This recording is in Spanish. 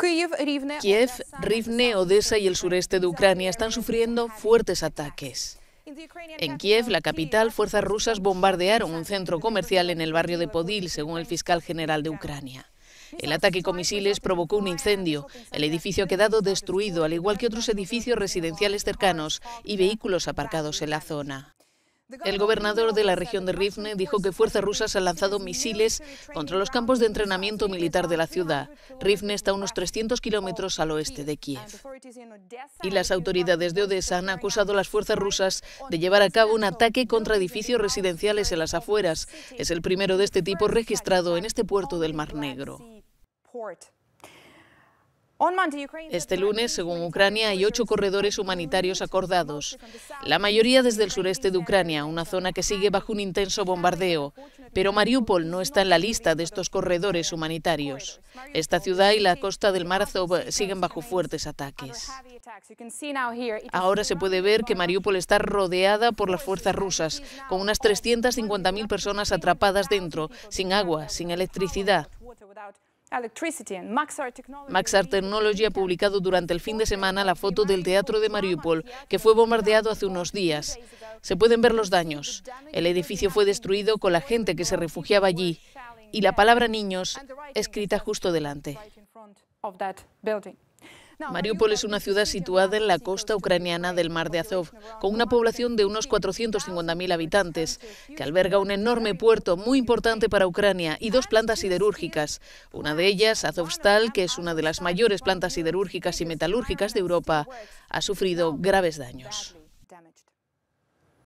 Kiev, Rivne, Odessa y el sureste de Ucrania están sufriendo fuertes ataques. En Kiev, la capital, fuerzas rusas bombardearon un centro comercial en el barrio de Podil, según el fiscal general de Ucrania. El ataque con misiles provocó un incendio. El edificio ha quedado destruido, al igual que otros edificios residenciales cercanos y vehículos aparcados en la zona. El gobernador de la región de Rivne dijo que fuerzas rusas han lanzado misiles contra los campos de entrenamiento militar de la ciudad. Rivne está a unos 300 ah, kilómetros al oeste de Kiev. Y las autoridades de Odessa han acusado a las fuerzas rusas de llevar a cabo un ataque contra edificios residenciales en las afueras. Es el primero de este tipo registrado en este puerto del Mar Negro. Este lunes, según Ucrania, hay ocho corredores humanitarios acordados, la mayoría desde el sureste de Ucrania, una zona que sigue bajo un intenso bombardeo. Pero Mariupol no está en la lista de estos corredores humanitarios. Esta ciudad y la costa del mar Azov siguen bajo fuertes ataques. Ahora se puede ver que Mariupol está rodeada por las fuerzas rusas, con unas 350.000 personas atrapadas dentro, sin agua, sin electricidad. Maxar Technology ha publicado durante el fin de semana la foto del teatro de Mariupol, que fue bombardeado hace unos días. Se pueden ver los daños. El edificio fue destruido con la gente que se refugiaba allí y la palabra niños escrita justo delante. Mariupol es una ciudad situada en la costa ucraniana del mar de Azov, con una población de unos 450.000 habitantes, que alberga un enorme puerto muy importante para Ucrania y dos plantas siderúrgicas. Una de ellas, Azovstal, que es una de las mayores plantas siderúrgicas y metalúrgicas de Europa, ha sufrido graves daños.